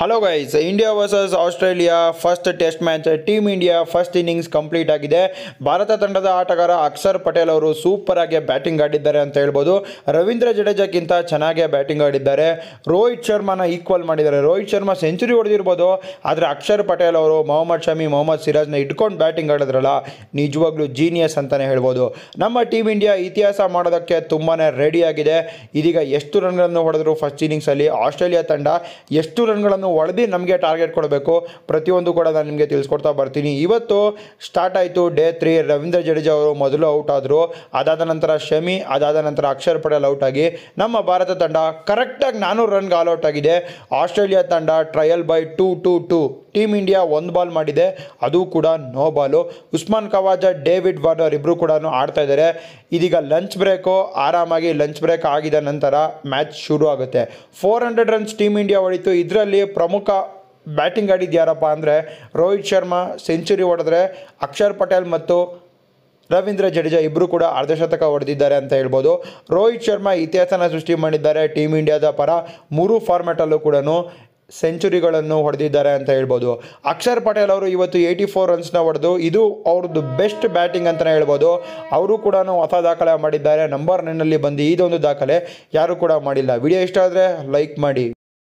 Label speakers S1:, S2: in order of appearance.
S1: hello guys India versus Australia first test match team India first innings complete ಆಗಿದೆ ಭಾರತ ತಂಡದ ಆಟಗಾರ ಅಕ್ಷರ್ ಪಟೇಲ್ ಅವರು super ಆಗಿ ಬ್ಯಾಟಿಂಗ್ ಆಡಿದ್ದಾರೆ ಅಂತ ಹೇಳ್ಬೋದು ರವೀಂದ್ರ ಜಡೇಜಕ್ಕಿಂತ ಚೆನ್ನಾಗಿ ಬ್ಯಾಟಿಂಗ್ ಆಡಿದ್ದಾರೆ ರೋಹಿತ್ ಶರ್ಮಾನ ಈಕ್ವಲ್ ಮಾಡಿದ್ದಾರೆ ರೋಹಿತ್ ಶರ್ಮಾ ಸೆಂಚುರಿ ಹೊಡೆದಿರ್ಬೋದು ಆದರೆ ಅಕ್ಷರ್ ಪಟೇಲ್ ಅವರು ಮೊಹಮ್ಮದ್ ಶಮಿ ಮೊಹಮ್ಮದ್ ಸಿರಾಜ್ನ ಇಟ್ಕೊಂಡು ಬ್ಯಾಟಿಂಗ್ ಆಡಿದ್ರಲ್ಲ ನಿಜವಾಗ್ಲೂ ಜೀನಿಯಸ್ ಅಂತಲೇ ಹೇಳ್ಬೋದು ನಮ್ಮ ಟೀಮ್ ಇಂಡಿಯಾ ಇತಿಹಾಸ ಮಾಡೋದಕ್ಕೆ ತುಂಬಾ ರೆಡಿಯಾಗಿದೆ ಇದೀಗ ಎಷ್ಟು ರನ್ಗಳನ್ನು ಹೊಡೆದ್ರು ಫಸ್ಟ್ ಇನ್ನಿಂಗ್ಸಲ್ಲಿ ಆಸ್ಟ್ರೇಲಿಯಾ ತಂಡ ಎಷ್ಟು ರನ್ಗಳನ್ನು ಅದನ್ನು ನಮಗೆ ಟಾರ್ಗೆಟ್ ಕೊಡಬೇಕು ಪ್ರತಿಯೊಂದು ಕೂಡ ನಾನು ನಿಮಗೆ ತಿಳಿಸ್ಕೊಡ್ತಾ ಬರ್ತೀನಿ ಇವತ್ತು ಸ್ಟಾರ್ಟ್ ಆಯಿತು ಡೇ ತ್ರೀ ರವೀಂದ್ರ ಜಡೇಜಾ ಅವರು ಮೊದಲು ಔಟ್ ಆದರು ಅದಾದ ನಂತರ ಶಮಿ ಅದಾದ ನಂತರ ಅಕ್ಷರ್ ಪಟೇಲ್ ಔಟ್ ಆಗಿ ನಮ್ಮ ಭಾರತ ತಂಡ ಕರೆಕ್ಟಾಗಿ ನಾನ್ನೂರು ರನ್ಗೆ ಆಲ್ ಔಟ್ ಆಗಿದೆ ಆಸ್ಟ್ರೇಲಿಯಾ ತಂಡ trail by two two two team India ಒಂದು ಬಾಲ್ ಮಾಡಿದೆ ಅದು ಕೂಡ no ball Usman Khawaja David Warner ಇಬ್ಬರು ಕೂಡ ಆಡ್ತಾ ಇದ್ದಾರೆ ಇದೀಗ ಲಂಚ್ ಬ್ರೇಕು ಆರಾಮಾಗಿ ಲಂಚ್ ಬ್ರೇಕ್ ಆಗಿದ ನಂತರ ಮ್ಯಾಚ್ ಶುರು ಆಗುತ್ತೆ four hundred runs team India ಹೊಡಿತು ಇದರಲ್ಲಿ ಪ್ರಮುಖ ಬ್ಯಾಟಿಂಗ್ ಆಡಿದ್ಯಾರಪ್ಪ ಯಾರಪ್ಪ ಅಂದರೆ ರೋಹಿತ್ ಶರ್ಮಾ ಸೆಂಚುರಿ ಹೊಡೆದ್ರೆ ಅಕ್ಷರ್ ಪಟೇಲ್ ಮತ್ತು ರವೀಂದ್ರ ಜಡೇಜಾ ಇಬ್ಬರು ಕೂಡ ಅರ್ಧಶತಕ ಹೊಡೆದಿದ್ದಾರೆ ಅಂತ ಹೇಳ್ಬೋದು ರೋಹಿತ್ ಶರ್ಮಾ ಇತಿಹಾಸನ ಸೃಷ್ಟಿ ಮಾಡಿದ್ದಾರೆ ಟೀಮ್ ಇಂಡಿಯಾದ ಪರ ಮೂರು ಫಾರ್ಮ್ಯಾಟಲ್ಲೂ ಕೂಡ ಸೆಂಚುರಿಗಳನ್ನು ಹೊಡೆದಿದ್ದಾರೆ ಅಂತ ಹೇಳ್ಬೋದು ಅಕ್ಷರ್ ಪಟೇಲ್ ಅವರು ಇವತ್ತು ಏಯ್ಟಿ ಫೋರ್ ರನ್ಸ್ನ ಹೊಡೆದು ಇದು ಅವ್ರದ್ದು ಬೆಸ್ಟ್ ಬ್ಯಾಟಿಂಗ್ ಅಂತಲೇ ಹೇಳ್ಬೋದು ಅವರು ಕೂಡ ಹೊಸ ದಾಖಲೆ ಮಾಡಿದ್ದಾರೆ ನಂಬರ್ ನೈನಲ್ಲಿ ಬಂದು ಇದೊಂದು ದಾಖಲೆ ಯಾರೂ ಕೂಡ ಮಾಡಿಲ್ಲ ವಿಡಿಯೋ ಇಷ್ಟ ಆದರೆ ಲೈಕ್ ಮಾಡಿ